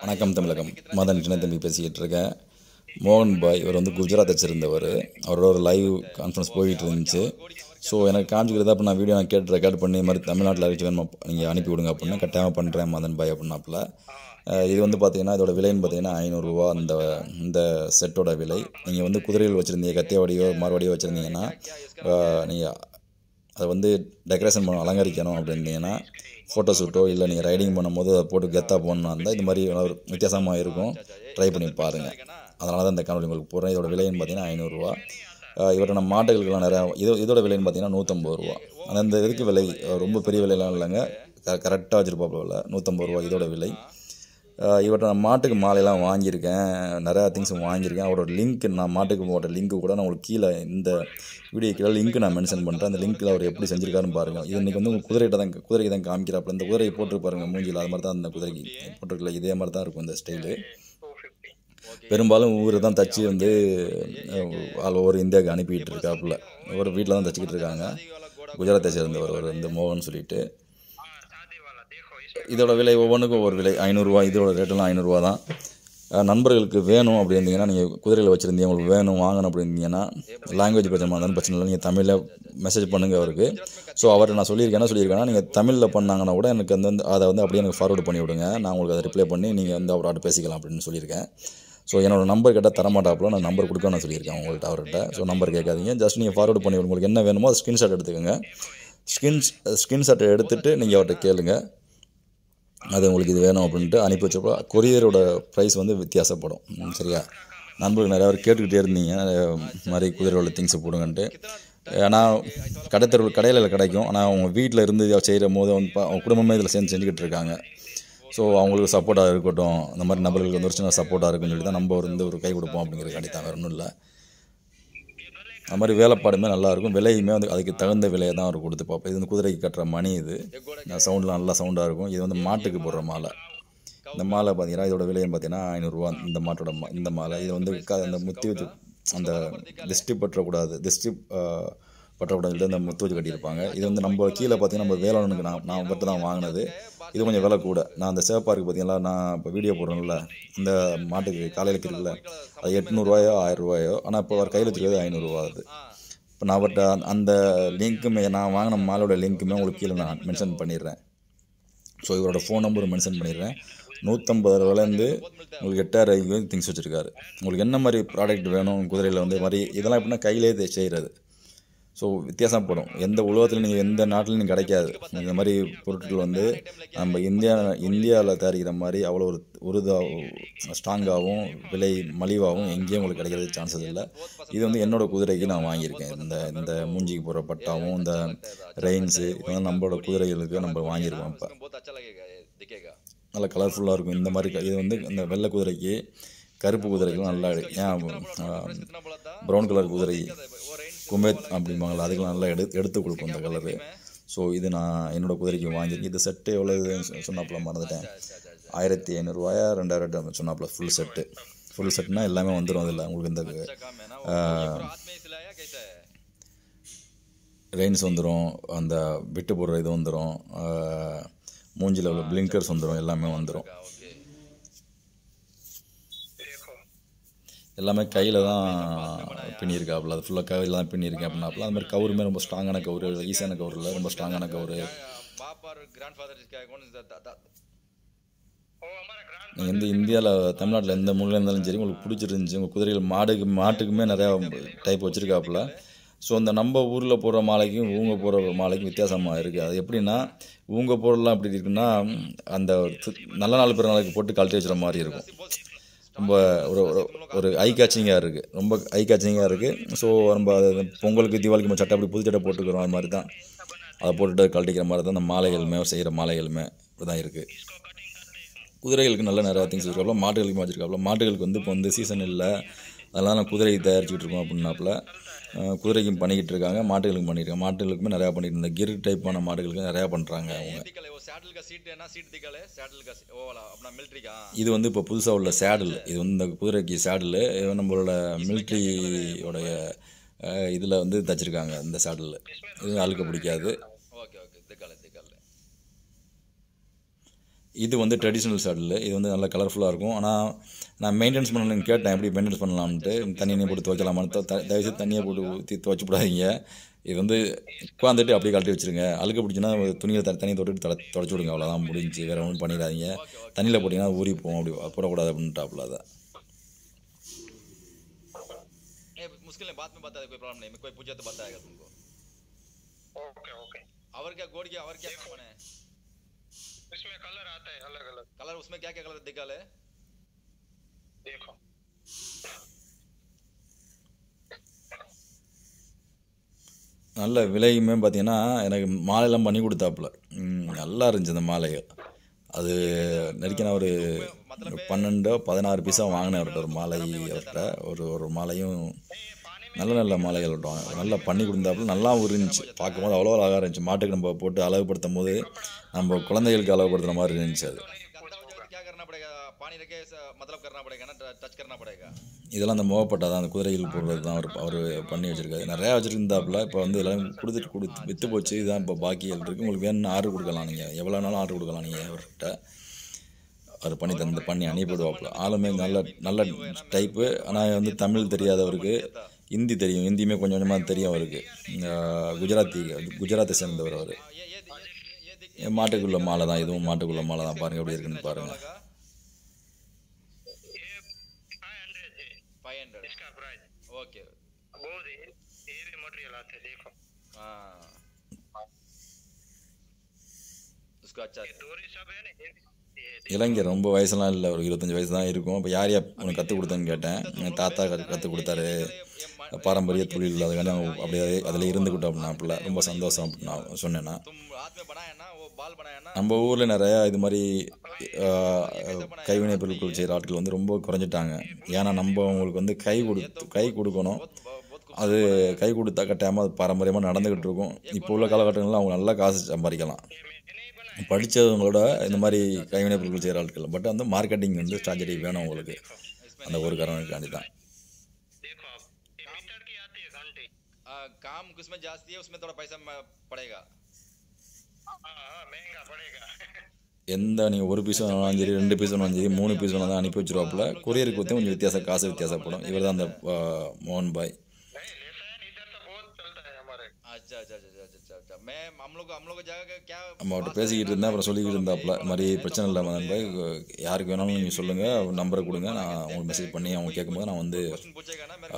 வணக்கம் தமிழகம் மதன் தம்பி பேசிக்கிட்டு இருக்கேன் மோகன் பாய் இவர் வந்து குஜராத்தை சேர்ந்தவர் அவரோட ஒரு லைவ் கான்ஃபரன்ஸ் போயிட்டு இருந்துச்சு ஸோ எனக்கு காமிச்சிக்கிறதா அப்போ நான் வீடியோ நான் கேட்டு ரெக்கார்ட் பண்ணி மாதிரி தமிழ்நாட்டில் அறிவிச்சு வேணும் நீங்கள் அனுப்பி விடுங்க அப்படின்னா கட்டாயமாக பண்ணுறேன் மதன் பாய் அப்படின்னாப்பில் இது வந்து பார்த்தீங்கன்னா இதோட விலைன்னு பார்த்தீங்கன்னா ஐநூறுரூவா அந்த இந்த செட்டோட விலை நீங்கள் வந்து குதிரைகள் வச்சுருந்தீங்க கத்தியவாடியோ மறுபடியோ வச்சுருந்தீங்கன்னா நீங்கள் அதை வந்து டெக்கரேஷன் பண்ண அலங்கரிக்கணும் அப்படின்னீங்கன்னா ஃபோட்டோ ஷூட்டோ இல்லை நீங்கள் ரைடிங் பண்ணும்போது அதை போட்டு கெத்தாக போடணும் இருந்தால் இது மாதிரி ஒரு வித்தியாசமாக இருக்கும் ட்ரை பண்ணி பாருங்கள் அதனால தான் இந்த காணொலி உங்களுக்கு போடுறேன் இதோட விலைன்னு பார்த்தீங்கன்னா ஐநூறுரூவா இவரோட நம்ம மாட்டுகளுக்கெல்லாம் நிறையா இதோ இதோட விலைன்னு பார்த்தீங்கன்னா நூற்றம்பது ரூபா அந்த இதுக்கு விலை ரொம்ப பெரிய விலையெல்லாம் இல்லைங்க க கரெக்டாக வச்சுருப்பாப்புல நூற்றம்பது ரூபா இதோட விலை இவர்கிட்ட நான் மாட்டுக்கு மாலையெல்லாம் வாங்கியிருக்கேன் நிறையா திங்ஸ் வாங்கியிருக்கேன் அவரோட லிங்க் நான் மாட்டுக்கு போட்ட லிங்க்கு கூட நான் உங்களுக்கு கீழே இந்த வீடியோ கீழே லிங்க் நான் மென்ஷன் பண்ணுறேன் அந்த லிங்க்கில் அவர் எப்படி செஞ்சிருக்காருன்னு பாருங்கள் இது இன்றைக்கி வந்து உங்கள் குதிரைகிட்ட தான் குதிரைக்கு தான் காமிக்கிறாப்புல இந்த குதிரையை போட்டுருப்பாருங்க மூஞ்சியில் அது மாதிரி தான் அந்த குதிரைக்கு போட்டிருக்கல இதே மாதிரி தான் இருக்கும் இந்த ஸ்டைலு பெரும்பாலும் ஊரை தான் தச்சு வந்து ஆல் ஓவர் இந்தியாவுக்கு அனுப்பிக்கிட்டு இருக்காப்புல ஒரு வீட்டில் தான் தச்சுக்கிட்டு இருக்காங்க குஜராத்தை சேர்ந்தவர் ஒரு இந்த மோகன் சொல்லிட்டு இதோட விலை ஒவ்வொன்றுக்கும் ஒரு விலை ஐநூறுரூவா இதோட ரேட்டெல்லாம் ஐநூறுரூவா தான் நண்பர்களுக்கு வேணும் அப்படி இருந்தீங்கன்னா நீங்கள் குதிரையில் வச்சுருந்தீங்க உங்களுக்கு வேணும் வாங்கணும் அப்படின்னீங்கன்னா லாங்குவேஜ் பிரச்சனை இருந்தாலும் பிரச்சனை இல்லை நீங்கள் தமிழில் மெசேஜ் பண்ணுங்கள் அவருக்கு ஸோ அவர்கிட்ட நான் சொல்லியிருக்கேன் சொல்லியிருக்கேன்னா நீங்கள் தமிழில் பண்ணாங்கன்னா கூட எனக்கு அந்த அதை வந்து அப்படியே எனக்கு ஃபார்வர்டு பண்ணி விடுங்க நான் உங்களுக்கு அதை ரிப்ளை பண்ணி நீங்கள் வந்து அவரோட பேசிக்கலாம் அப்படின்னு சொல்லியிருக்கேன் ஸோ என்னோடய நம்பர் கேட்டால் தரமாட்டாப்புல நான் நம்பர் கொடுக்க நான் சொல்லியிருக்கேன் உங்கள்கிட்ட அவர்கிட்ட ஸோ நம்பர் கேட்காதீங்க ஜஸ்ட் நீங்கள் ஃபார்வர்டு பண்ணி உங்களுக்கு என்ன வேணுமோ அது ஸ்க்ரீன்ஷாட் எடுத்துக்கோங்க ஸ்கின் ஸ்கிரீன்ஷாட்டை எடுத்துகிட்டு நீங்கள் அவர்கிட்ட கேளுங்கள் அது உங்களுக்கு இது வேணும் அப்படின்ட்டு அனுப்பி வச்சப்போ கொரியரோட ப்ரைஸ் வந்து வித்தியாசப்படும் சரியா நண்பர்கள் நிறையா பேர் கேட்டுக்கிட்டே இருந்தீங்க மாதிரி குதிரையோட திங்ஸை போடுங்கன்ட்டு ஆனால் கடைத்தெரு கடையில் கிடைக்கும் ஆனால் அவங்க வீட்டில் இருந்து செய்கிற போது அவங்க அவங்க குடும்பமே இதில் சேர்ந்து செஞ்சுக்கிட்டு இருக்காங்க ஸோ அவங்களுக்கு சப்போர்ட்டாக இருக்கட்டும் அந்த மாதிரி நபர்களுக்கு வந்து ஒரு சின்ன சப்போர்ட்டாக இருக்குன்னு சொல்லி தான் நம்ம வந்து ஒரு கை கொடுப்போம் அப்படிங்கிற கண்டித்தான் வேறு ஒன்றும் இல்லை அது மாதிரி வேலைப்பாடுமே நல்லாயிருக்கும் விலையுமே வந்து அதுக்கு தகுந்த விலையை தான் அவர் கொடுத்து பார்ப்போம் இது வந்து குதிரைக்கு கட்டுற மணி இது சவுண்ட்லாம் நல்லா சவுண்டாக இருக்கும் இது வந்து மாட்டுக்கு போடுற மாலை இந்த மாலை பார்த்தீங்கன்னா இதோட விலைன்னு பார்த்தீங்கன்னா ஐநூறுரூவா இந்த மாட்டோட இந்த மாலை இது வந்து க அந்த முத்தி அந்த திருஷ்டி பற்றக்கூடாது திருஷ்டி பட்டப்படத்தில் இந்த முத்துவச்சு கட்டியிருப்பாங்க இது வந்து நம்ம கீழே பார்த்தீங்கன்னா நம்ம வேளாண்னுக்கு நான் நான் மட்டும் தான் வாங்கினது இது கொஞ்சம் விலை கூட நான் அந்த சேப்பாருக்கு பார்த்தீங்களா நான் இப்போ வீடியோ போடுறேன்ல இந்த மாட்டுக்கு காலையில் கிருக்கில் அது எட்நூறுவாயோ ஆயிரம் ரூபாயோ ஆனால் இப்போ அவர் கையில் வச்சுக்கிறது ஐநூறுரூவா அது இப்போ நான் அவர்கிட்ட அந்த லிங்க்குமே நான் வாங்கின மாலோட லிங்க்குமே உங்களுக்கு கீழே நான் மென்ஷன் பண்ணிடுறேன் ஸோ இவரோட ஃபோன் நம்பர் மென்ஷன் பண்ணிடுறேன் நூற்றம்பது ரூபாயிலேருந்து உங்களுக்கு எட்டாயிரம் ரூபாய்க்கு திங்ஸ் வச்சுருக்காரு உங்களுக்கு என்ன மாதிரி ப்ராடக்ட் வேணும் குதிரையில் வந்து மாதிரி இதெல்லாம் எப்படின்னா கையிலே செய்கிறது ஸோ வித்தியாசம் போடும் எந்த உலகத்தில் நீங்கள் எந்த நாட்டிலும் கிடைக்காது இந்த மாதிரி பொருட்கள் வந்து நம்ம இந்தியா இந்தியாவில் தயாரிக்கிற மாதிரி அவ்வளோ ஒரு உருதாகவும் ஸ்ட்ராங்காகவும் விலை மலிவாகவும் எங்கேயும் உங்களுக்கு கிடைக்கிறது சான்சஸ் இல்லை இது வந்து என்னோடய குதிரைக்கு நான் வாங்கியிருக்கேன் இந்த இந்த மூஞ்சிக்கு போகிற பட்டாவும் இந்த ரெயின்ஸு இதெல்லாம் நம்மளோட குதிரைகளுக்கு நம்ம வாங்கியிருக்கோம் இப்போ நல்லா கலர்ஃபுல்லாக இருக்கும் இந்த மாதிரி இது வந்து இந்த வெள்ளை குதிரைக்கு கருப்பு குதிரைக்கும் நல்லா ஏன் ப்ரௌன் கலர் குதிரை குமேத் அப்படிம்பாங்களா அதுக்கெல்லாம் நல்லா எடு எடுத்து கொடுக்கும் இந்த கலரு ஸோ இது நான் என்னோடய குதிரைக்கு வாங்கியிருக்கேன் இது செட்டு எவ்வளோ சொன்னாப்புல மறந்துட்டேன் ஆயிரத்தி ஐநூறுரூவாயா ரெண்டாயிரம் சொன்னாப்புல ஃபுல் செட்டு ஃபுல் செட்டுனால் எல்லாமே வந்துடும் அதில் உங்களுக்கு இந்த ரெயின்ஸ் வந்துடும் அந்த விட்டு போடுற இது வந்துடும் மூஞ்சில் உள்ள பிளிங்கர்ஸ் வந்துடும் எல்லாமே வந்துடும் எல்லாமே கையில் தான் பின்னியிருக்காப்புல அது ஃபுல்லாக கையில் தான் பின்னியிருக்கேன் அப்படின்னாப்புல அது மாதிரி கவுருமே ரொம்ப ஸ்ட்ராங்கான கவுரு ஈஸியான கவுரு இல்லை ரொம்ப ஸ்ட்ராங்கான கவுரு நீங்கள் வந்து இந்தியாவில் தமிழ்நாட்டில் எந்த மூலையில் இருந்தாலும் சரி உங்களுக்கு பிடிச்சிருந்துச்சி உங்கள் குதிரைகள் மாடுக்கு மாட்டுக்குமே நிறையா டைப் வச்சுருக்காப்புல ஸோ அந்த நம்ம ஊரில் போடுற மாலைக்கும் ஊங்க போகிற மாலைக்கும் வித்தியாசமாக இருக்குது அது எப்படின்னா ஊங்க போடலாம் அப்படி இருக்குன்னா அந்த நல்ல நாள் பிற நாளைக்கு போட்டு கழட்டி வச்சுற மாதிரி இருக்கும் ரொம்ப ஒரு ஒரு ஒரு ஐ கேச்சிங்காக இருக்குது ரொம்ப ஐ கேச்சிங்காக இருக்குது ஸோ நம்ம அது பொங்கலுக்கு தீபாவளிக்கு நம்ம சட்டை அப்படி புது சட்டை போட்டுக்கிறோம் அது மாதிரி தான் அதை போட்டுட்டு கழட்டிக்கிற மாதிரி தான் அந்த மாலைகளுமே செய்கிற மாலைகளுமே இப்படி தான் இருக்குது குதிரைகளுக்கு நல்ல நிறையா திங்ஸ் வச்சுருக்காப்புல மாட்டுகளுக்கு வச்சுருக்காப்புல மாட்டுகளுக்கு வந்து இப்போ வந்து சீசன் இல்லை அதெல்லாம் நான் குதிரை தயாரிச்சுக்கிட்டு இருக்கோம் அப்படின்னாப்புல குதிரைக்கும் பண்ணிக்கிட்டு இருக்காங்க மாட்டுகளுக்கும் பண்ணியிருக்காங்க மாட்டுகளுக்குமே நிறையா பண்ணிட்டு இருந்த கிர் டைப்பான மாடுகளுக்கு நிறையா பண்ணுறாங்க இது வந்து இப்போ புதுசாக உள்ள சேடில் இது வந்து இந்த குதிரைக்கு சேடில் நம்மளோட மிலிட்ரியோடைய இதில் வந்து தச்சிருக்காங்க இந்த சேடலில் இது ஆளுக்க பிடிக்காது ஓகே ஓகே இது வந்து ட்ரெடிஷ்னல் சேடில் இது வந்து நல்லா கலர்ஃபுல்லாக இருக்கும் ஆனால் நான் மெயின்டெனன்ஸ் பண்ணணும்னு கேட்டேன் எப்படி மெயின்டெனன்ஸ் பண்ணலாம்ன்ட்டு தண்ணியை போட்டு துவைக்கலாமான்னு தயவுசெய்து தண்ணியை போட்டு ஊற்றி துவைச்சு விடாதீங்க இது வந்து உட்காந்துட்டு அப்படியே கழட்டி வச்சுருங்க அழுக்கு பிடிச்சின்னா துணியில் த தண்ணியை தொட்டுட்டு தொட தொடச்சி விடுங்க அவ்வளோதான் முடிஞ்சு வேறு ஒன்றும் பண்ணிடாதீங்க தண்ணியில் போட்டிங்கன்னா ஊறி போவோம் அப்படி போடக்கூடாது அப்படின்ட்டு அதை मुश्किल है बाद में बताया कलर आता है अलग अलग कलर उसमें क्या क्या कलर निकाले देखो நல்ல விலையுமே பார்த்தீங்கன்னா எனக்கு மாலையெல்லாம் பண்ணி கொடுத்தாப்புல நல்லா இருந்துச்சு அந்த மாலையை அது நெருக்கி நான் ஒரு பன்னெண்டோ பதினாறு பீஸாக வாங்கினேன் அவர்கிட்ட ஒரு மாலை அவர்கிட்ட ஒரு ஒரு மாலையும் நல்ல நல்ல மாலைகள் விட்டோம் நல்லா பண்ணி கொடுத்தாப்புல நல்லாவும் இருந்துச்சு பார்க்கும்போது அவ்வளோ அழகாக இருந்துச்சு மாட்டுக்கு நம்ம போட்டு அழகுப்படுத்தும் போது நம்ம குழந்தைகளுக்கு அளவுபடுத்துகிற மாதிரி இருந்துச்சு அது இதெல்லாம் அந்த முகப்பட்டா தான் அந்த குதிரைகள் போடுறது தான் அவர் அவர் பண்ணி வச்சுருக்காரு நிறையா வச்சுருந்தாப்புல இப்போ வந்து எல்லாம் கொடுத்துட்டு கொடுத்து விற்று போச்சு இதுதான் இப்போ பாக்கிகள் இருக்குது உங்களுக்கு வேணும்னு ஆர்டர் கொடுக்கலாம் நீங்கள் எவ்வளோ நாளும் ஆர்டர் கொடுக்கலாம் நீங்கள் அவர்கிட்ட அவர் பண்ணி தந்து பண்ணி அனுப்பிவிடுவாப்புல ஆளுமே நல்ல நல்ல டைப்பு ஆனால் வந்து தமிழ் தெரியாதவருக்கு ஹிந்தி தெரியும் ஹிந்தியுமே கொஞ்சம் கொஞ்சமாக தெரியும் அவருக்கு குஜராத்தி குஜராத்தை சேர்ந்தவர் அவர் மாட்டுக்குள்ள மாலை தான் இதுவும் மாட்டுக்குள்ள மாலை தான் பாருங்கள் எப்படி இருக்குன்னு பாருங்கள் उसका अच्छा இளைஞர் ரொம்ப வயசுலாம் இல்லை ஒரு இருபத்தஞ்சி வயசு தான் இருக்கும் அப்போ யார் யார் உனக்கு கற்றுக் கொடுத்தான்னு கேட்டேன் எங்கள் தாத்தா கற்றுக் கொடுத்தாரு பாரம்பரிய தொழில் அதுக்காண்டி அவங்க அப்படியே அதில் இருந்துக்கிட்டோம் அப்படின்னா அப்படில ரொம்ப சந்தோஷம் அப்படின்னு நான் சொன்னேன்னா நம்ம ஊரில் நிறையா இது மாதிரி கைவினை பொருட்கள் செய்கிற ஆட்கள் வந்து ரொம்ப குறைஞ்சிட்டாங்க ஏன்னா நம்ம அவங்களுக்கு வந்து கை கொடுத்து கை கொடுக்கணும் அது கை கொடுத்தா கட்டாயமாக அது பாரம்பரியமாக நடந்துக்கிட்டு இருக்கும் இப்போ உள்ள காலகட்டங்களில் அவங்க நல்லா காசு சம்பாதிக்கலாம் படித்தவங்களோட இந்த மாதிரி கைவினை பொருட்கள் செய்கிற ஆட்கள் பட் அந்த மார்க்கெட்டிங் வந்து ஸ்ட்ராட்டஜி வேணும் உங்களுக்கு அந்த ஒரு காரணக்காண்டி தான் काम उसमें जाती है उसमें थोड़ा पैसा पड़ेगा எந்த நீங்கள் ஒரு பீஸ் வேணாலும் சரி ரெண்டு பீஸ் வேணாலும் சரி மூணு பீஸ் வேணாலும் அனுப்பி வச்சுருவாப்பில் கொரியருக்கு கொஞ்சம் வித்தியாசம் காசு வித்தியாசப்படும் இவர் தான் அந்த மோகன் பாய் அம்மாவட்ட பேசிக்கிட்டு இருந்தேன் அப்புறம் சொல்லிக்கிட்டு இருந்தாப்புல மாதிரி பிரச்சனை இல்லை நண்பா யாருக்கு வேணாலும் நீங்கள் சொல்லுங்கள் நம்பரை கொடுங்க நான் அவங்களுக்கு மெசேஜ் பண்ணி அவங்க கேட்கும்போது நான் வந்து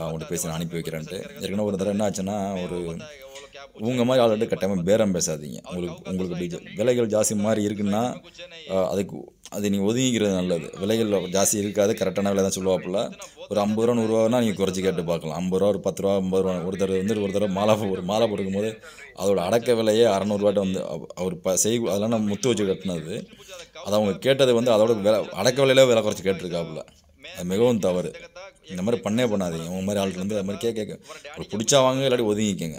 அவங்கள்ட்ட பேசி நான் அனுப்பி வைக்கிறேன்ட்டு ஏற்கனவே ஒரு தடவை என்ன ஆச்சுன்னா ஒரு உங்கள் மாதிரி ஆளுகிட்ட கட்டாயமாக பேரம் பேசாதீங்க உங்களுக்கு உங்களுக்கு விலைகள் ஜாஸ்தி மாதிரி இருக்குன்னா அதுக்கு அது நீங்கள் ஒதுங்கிக்கிறது நல்லது விலைகள் ஜாஸ்தி இருக்காது கரெக்டான விலை தான் சொல்லுவாப்புல ஒரு ஐம்பது ரூபா நூறுரூவானா நீங்கள் குறைச்சி கேட்டு பார்க்கலாம் ஐம்பது ரூபா ஒரு பத்து ரூபா ஐம்பது ரூபா ஒரு தடவை வந்து ஒரு தடவை மாலை ஒரு மாலை போடுக்கும் போது அதோட அடக்க விலையே அறநூறுவாட்ட வந்து அவர் ப செய் அதெல்லாம் நான் முத்து வச்சு கட்டினது அதை அவங்க கேட்டது வந்து அதோட விலை அடக்க விலையில விலை குறைச்சி கேட்டிருக்காப்புல அது மிகவும் தவறு இந்த மாதிரி பண்ணே பண்ணாதீங்க உங்கள் மாதிரி ஆளுக்கு வந்து அது மாதிரி கேட்க உங்களுக்கு பிடிச்சா வாங்க இல்லாட்டி ஒதுங்கிக்கங்க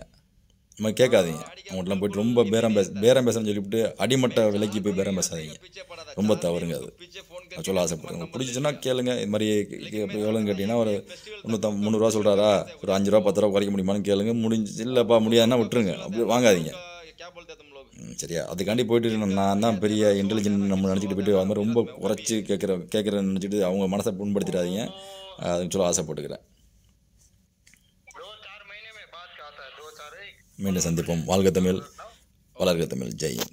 நம்ம கேட்காதீங்க அவங்கள்ட்டலாம் போயிட்டு ரொம்ப பேரம் பேச பேரம் பேசணும்னு சொல்லிவிட்டு அடிமட்ட விலைக்கு போய் பேரம் பேசாதீங்க ரொம்ப தவறுங்க அது சொல்ல ஆசைப்படுறேன் பிடிச்சிச்சுன்னா கேளுங்க இது மாதிரி எவ்வளோன்னு கேட்டிங்கன்னா ஒரு முந்நூற்றா முந்நூறுரூவா சொல்கிறாரா ஒரு அஞ்சு ரூபா பத்து ரூபா குறைக்க முடியுமான்னு கேளுங்க முடிஞ்சு இல்லைப்பா முடியாதுன்னா விட்டுருங்க அப்படி வாங்காதீங்க சரியா அதுக்காண்டி போயிட்டு நான் தான் பெரிய இன்டெலிஜென்ட் நம்ம நினச்சிட்டு போயிட்டு அது மாதிரி ரொம்ப குறைச்சி கேட்குற கேட்குற நினச்சிட்டு அவங்க மனசை புண்படுத்திடாதீங்க அதுன்னு சொல்ல ஆசைப்பட்டுக்கிறேன் மீண்டும் சந்திப்போம் வாழ்க தமிழ் வளர்க தமிழ் ஜெய்